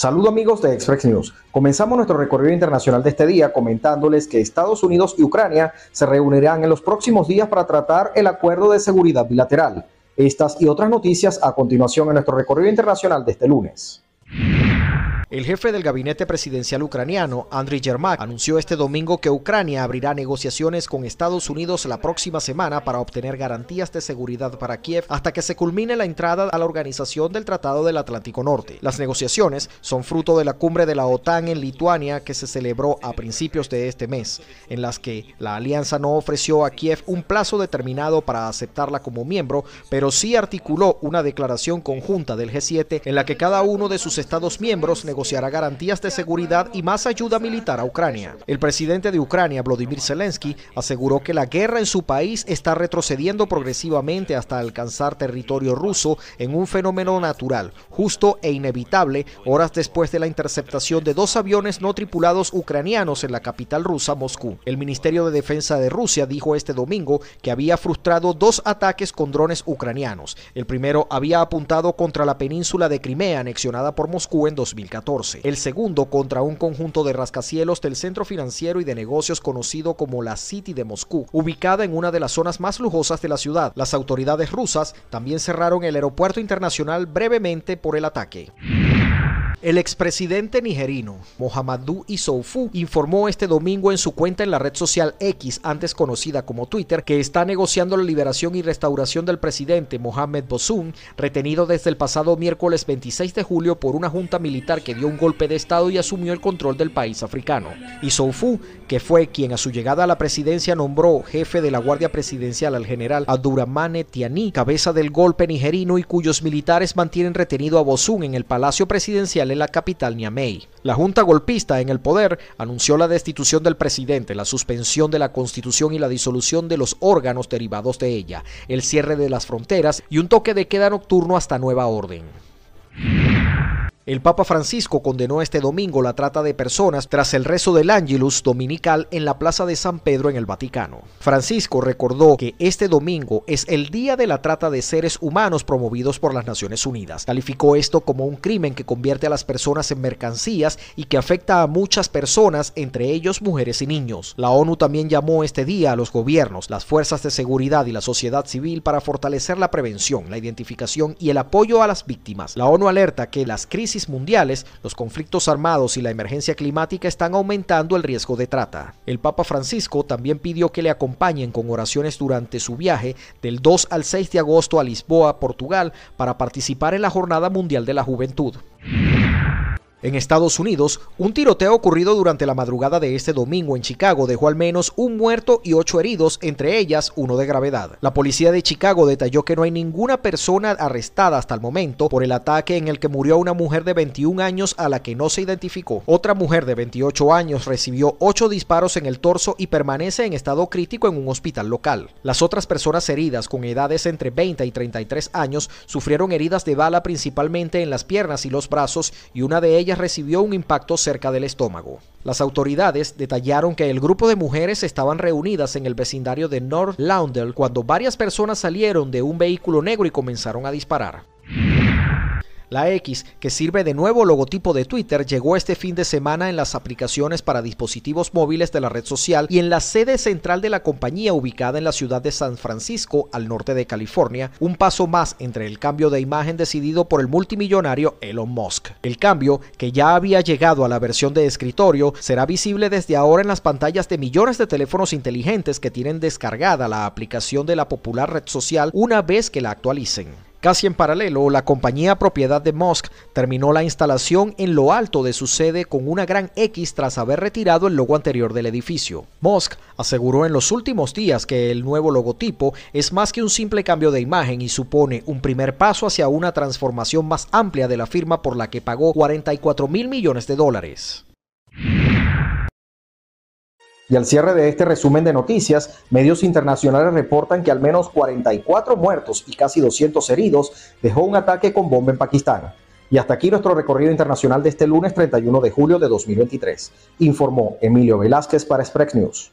Saludos amigos de Express News. Comenzamos nuestro recorrido internacional de este día comentándoles que Estados Unidos y Ucrania se reunirán en los próximos días para tratar el acuerdo de seguridad bilateral. Estas y otras noticias a continuación en nuestro recorrido internacional de este lunes. El jefe del gabinete presidencial ucraniano, Andriy Yermak, anunció este domingo que Ucrania abrirá negociaciones con Estados Unidos la próxima semana para obtener garantías de seguridad para Kiev hasta que se culmine la entrada a la organización del Tratado del Atlántico Norte. Las negociaciones son fruto de la cumbre de la OTAN en Lituania que se celebró a principios de este mes, en las que la alianza no ofreció a Kiev un plazo determinado para aceptarla como miembro, pero sí articuló una declaración conjunta del G7 en la que cada uno de sus estados miembros hará garantías de seguridad y más ayuda militar a Ucrania. El presidente de Ucrania, Vladimir Zelensky, aseguró que la guerra en su país está retrocediendo progresivamente hasta alcanzar territorio ruso en un fenómeno natural, justo e inevitable, horas después de la interceptación de dos aviones no tripulados ucranianos en la capital rusa, Moscú. El Ministerio de Defensa de Rusia dijo este domingo que había frustrado dos ataques con drones ucranianos. El primero había apuntado contra la península de Crimea anexionada por Moscú en 2014. El segundo contra un conjunto de rascacielos del centro financiero y de negocios conocido como la City de Moscú, ubicada en una de las zonas más lujosas de la ciudad. Las autoridades rusas también cerraron el aeropuerto internacional brevemente por el ataque. El expresidente nigerino Mohamedou Isoufou informó este domingo en su cuenta en la red social X, antes conocida como Twitter, que está negociando la liberación y restauración del presidente Mohamed Bosun, retenido desde el pasado miércoles 26 de julio por una junta militar que dio un golpe de estado y asumió el control del país africano. Issoufou, que fue quien a su llegada a la presidencia nombró jefe de la Guardia Presidencial al general Aduramane Tiani, cabeza del golpe nigerino y cuyos militares mantienen retenido a Bosun en el Palacio Presidencial en la capital Niamey. La junta golpista en el poder anunció la destitución del presidente, la suspensión de la constitución y la disolución de los órganos derivados de ella, el cierre de las fronteras y un toque de queda nocturno hasta nueva orden. El Papa Francisco condenó este domingo la trata de personas tras el rezo del Angelus dominical en la Plaza de San Pedro en el Vaticano. Francisco recordó que este domingo es el día de la trata de seres humanos promovidos por las Naciones Unidas. Calificó esto como un crimen que convierte a las personas en mercancías y que afecta a muchas personas, entre ellos mujeres y niños. La ONU también llamó este día a los gobiernos, las fuerzas de seguridad y la sociedad civil para fortalecer la prevención, la identificación y el apoyo a las víctimas. La ONU alerta que las crisis mundiales, los conflictos armados y la emergencia climática están aumentando el riesgo de trata. El Papa Francisco también pidió que le acompañen con oraciones durante su viaje del 2 al 6 de agosto a Lisboa, Portugal, para participar en la Jornada Mundial de la Juventud. En Estados Unidos, un tiroteo ocurrido durante la madrugada de este domingo en Chicago dejó al menos un muerto y ocho heridos, entre ellas uno de gravedad. La policía de Chicago detalló que no hay ninguna persona arrestada hasta el momento por el ataque en el que murió una mujer de 21 años a la que no se identificó. Otra mujer de 28 años recibió ocho disparos en el torso y permanece en estado crítico en un hospital local. Las otras personas heridas con edades entre 20 y 33 años sufrieron heridas de bala principalmente en las piernas y los brazos y una de ellas recibió un impacto cerca del estómago. Las autoridades detallaron que el grupo de mujeres estaban reunidas en el vecindario de North Laundell cuando varias personas salieron de un vehículo negro y comenzaron a disparar. La X, que sirve de nuevo logotipo de Twitter, llegó este fin de semana en las aplicaciones para dispositivos móviles de la red social y en la sede central de la compañía ubicada en la ciudad de San Francisco, al norte de California, un paso más entre el cambio de imagen decidido por el multimillonario Elon Musk. El cambio, que ya había llegado a la versión de escritorio, será visible desde ahora en las pantallas de millones de teléfonos inteligentes que tienen descargada la aplicación de la popular red social una vez que la actualicen. Casi en paralelo, la compañía propiedad de Musk terminó la instalación en lo alto de su sede con una gran X tras haber retirado el logo anterior del edificio. Musk aseguró en los últimos días que el nuevo logotipo es más que un simple cambio de imagen y supone un primer paso hacia una transformación más amplia de la firma por la que pagó 44 mil millones de dólares. Y al cierre de este resumen de noticias, medios internacionales reportan que al menos 44 muertos y casi 200 heridos dejó un ataque con bomba en Pakistán. Y hasta aquí nuestro recorrido internacional de este lunes 31 de julio de 2023, informó Emilio Velázquez para Sprex News.